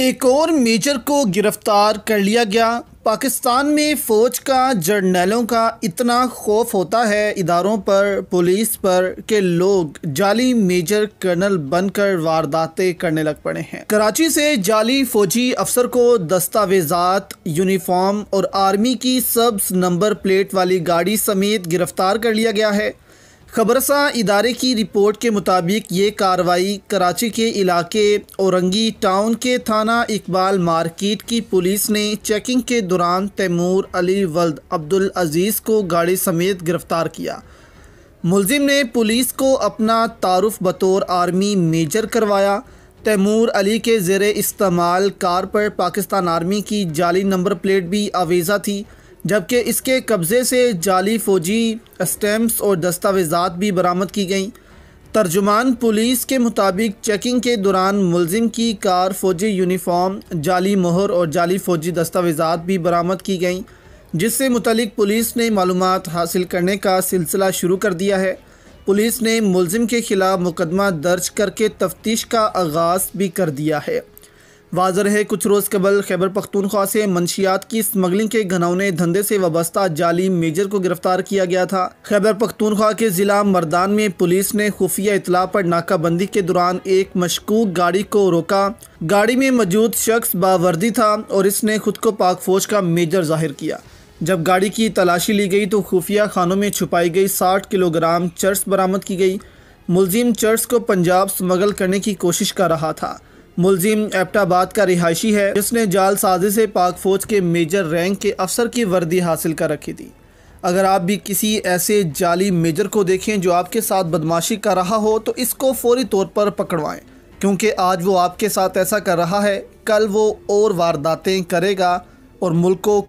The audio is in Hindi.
एक और मेजर को गिरफ्तार कर लिया गया पाकिस्तान में फ़ौज का जर्नलों का इतना खौफ होता है इदारों पर पुलिस पर कि लोग जाली मेजर कर्नल बनकर वारदातें करने लग पड़े हैं कराची से जाली फ़ौजी अफसर को दस्तावेजात यूनिफॉर्म और आर्मी की सब्स नंबर प्लेट वाली गाड़ी समेत गिरफ्तार कर लिया गया है खबरसा इदारे की रिपोर्ट के मुताबिक ये कार्रवाई कराची के इलाके औरंगी टाउन के थाना इकबाल मार्केट की पुलिस ने चेकिंग के दौरान तैमूर अली वल्द अब्दुल अजीज़ को गाड़ी समेत गिरफ़्तार किया मुलजिम ने पुलिस को अपना तारफ़ बतौर आर्मी मेजर करवाया तैमूर अली के जेर इस्तेमाल कार पर पाकिस्तान आर्मी की जाली नंबर प्लेट भी आवेज़ा थी जबकि इसके कब्ज़े से जाली फौजी स्टैम्प्स और दस्तावेजात भी बरामद की गईं तर्जुमान पुलिस के मुताबिक चेकिंग के दौरान मुलजिम की कार फौजी यूनिफॉर्म जाली मोहर और जाली फौजी दस्तावेजात भी बरामद की गईं जिससे मुतलिक पुलिस ने मालूम हासिल करने का सिलसिला शुरू कर दिया है पुलिस ने मुलजिम के ख़िलाफ़ मुकदमा दर्ज करके तफ्तीश का आगाज़ भी कर दिया है वाजर है कुछ रोज़ कबल खैबर पख्तूनख्वा से मंशियात की स्मगलिंग के घनौने धंधे से वाबस्ता जाली मेजर को गिरफ्तार किया गया था खैबर पख्तूनख्वा के ज़िला मरदान में पुलिस ने खुफिया इतला पर नाकाबंदी के दौरान एक मशकूक गाड़ी को रोका गाड़ी में मौजूद शख्स बावर्दी था और इसने खुद को पाक फौज का मेजर जाहिर किया जब गाड़ी की तलाशी ली गई तो खुफिया खानों में छुपाई गई साठ किलोग्राम चर्स बरामद की गई मुलजिम चर्स को पंजाब स्मगल करने की कोशिश कर रहा था मुलजिम एपटाबाद का रिहायशी है जिसने जाल साजी से पाक फौज के मेजर रैंक के अफसर की वर्दी हासिल कर रखी थी अगर आप भी किसी ऐसे जाली मेजर को देखें जो आपके साथ बदमाशी कर रहा हो तो इसको फौरी तौर पर पकड़वाएं क्योंकि आज वो आपके साथ ऐसा कर रहा है कल वो और वारदातें करेगा और मुल्क को